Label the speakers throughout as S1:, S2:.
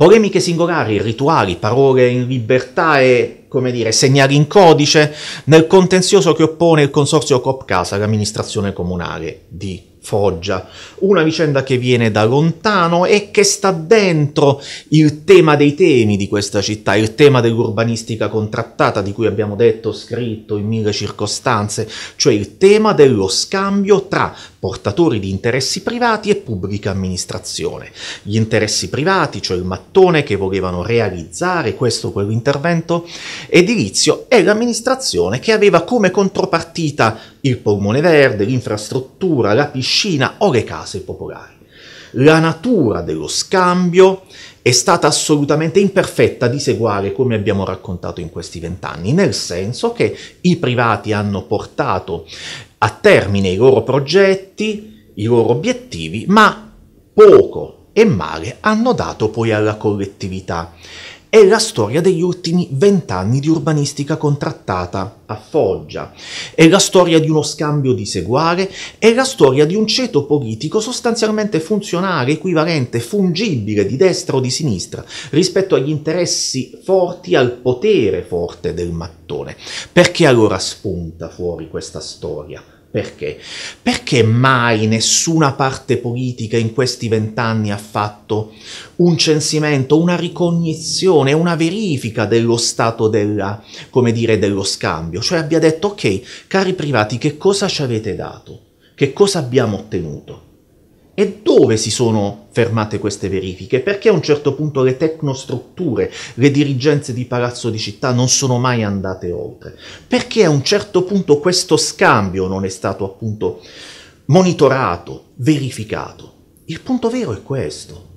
S1: Polemiche singolari, rituali, parole in libertà e, come dire, segnali in codice nel contenzioso che oppone il consorzio Cop Casa all'amministrazione comunale di Foggia. Una vicenda che viene da lontano e che sta dentro il tema dei temi di questa città, il tema dell'urbanistica contrattata di cui abbiamo detto, scritto in mille circostanze, cioè il tema dello scambio tra portatori di interessi privati e pubblica amministrazione. Gli interessi privati, cioè il mattone che volevano realizzare questo o quell'intervento edilizio, e l'amministrazione che aveva come contropartita il polmone verde, l'infrastruttura, la piscina o le case popolari. La natura dello scambio è stata assolutamente imperfetta, diseguale, come abbiamo raccontato in questi vent'anni, nel senso che i privati hanno portato a termine i loro progetti, i loro obiettivi, ma poco e male hanno dato poi alla collettività. È la storia degli ultimi vent'anni di urbanistica contrattata a Foggia, è la storia di uno scambio di seguare, è la storia di un ceto politico sostanzialmente funzionale, equivalente, fungibile di destra o di sinistra rispetto agli interessi forti, al potere forte del mattone. Perché allora spunta fuori questa storia? Perché? Perché mai nessuna parte politica in questi vent'anni ha fatto un censimento, una ricognizione, una verifica dello stato della, dire, dello scambio? Cioè abbia detto, ok, cari privati, che cosa ci avete dato? Che cosa abbiamo ottenuto? E dove si sono fermate queste verifiche? Perché a un certo punto le tecnostrutture, le dirigenze di palazzo di città non sono mai andate oltre? Perché a un certo punto questo scambio non è stato appunto monitorato, verificato? Il punto vero è questo.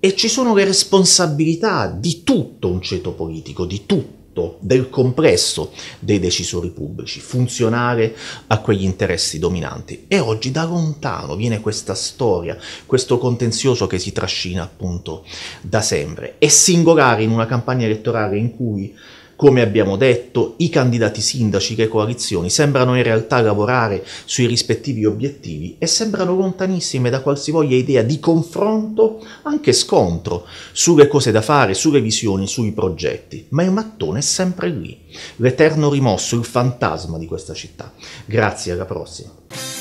S1: E ci sono le responsabilità di tutto un ceto politico, di tutto frutto del complesso dei decisori pubblici, funzionare a quegli interessi dominanti. E oggi da lontano viene questa storia, questo contenzioso che si trascina appunto da sempre. È singolare in una campagna elettorale in cui come abbiamo detto, i candidati sindaci che coalizioni sembrano in realtà lavorare sui rispettivi obiettivi e sembrano lontanissime da qualsivoglia idea di confronto, anche scontro, sulle cose da fare, sulle visioni, sui progetti. Ma il mattone è sempre lì, l'eterno rimosso, il fantasma di questa città. Grazie, alla prossima.